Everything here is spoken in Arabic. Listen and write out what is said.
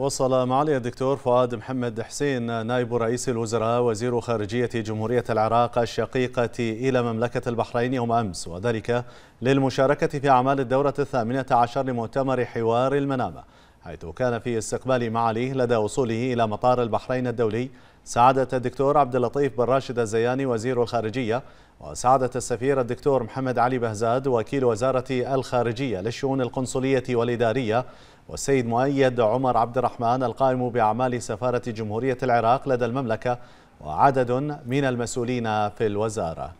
وصل معالي الدكتور فؤاد محمد حسين نائب رئيس الوزراء وزير خارجية جمهورية العراق الشقيقة إلى مملكة البحرين يوم أمس وذلك للمشاركة في أعمال الدورة الثامنة عشر لمؤتمر حوار المنامة حيث كان في استقبال معاليه لدى وصوله إلى مطار البحرين الدولي سعادة الدكتور عبد اللطيف بن راشد الزياني وزير الخارجية وسعادة السفير الدكتور محمد علي بهزاد وكيل وزارة الخارجية للشؤون القنصلية والإدارية والسيد مؤيد عمر عبد الرحمن القائم بأعمال سفارة جمهورية العراق لدى المملكة وعدد من المسؤولين في الوزارة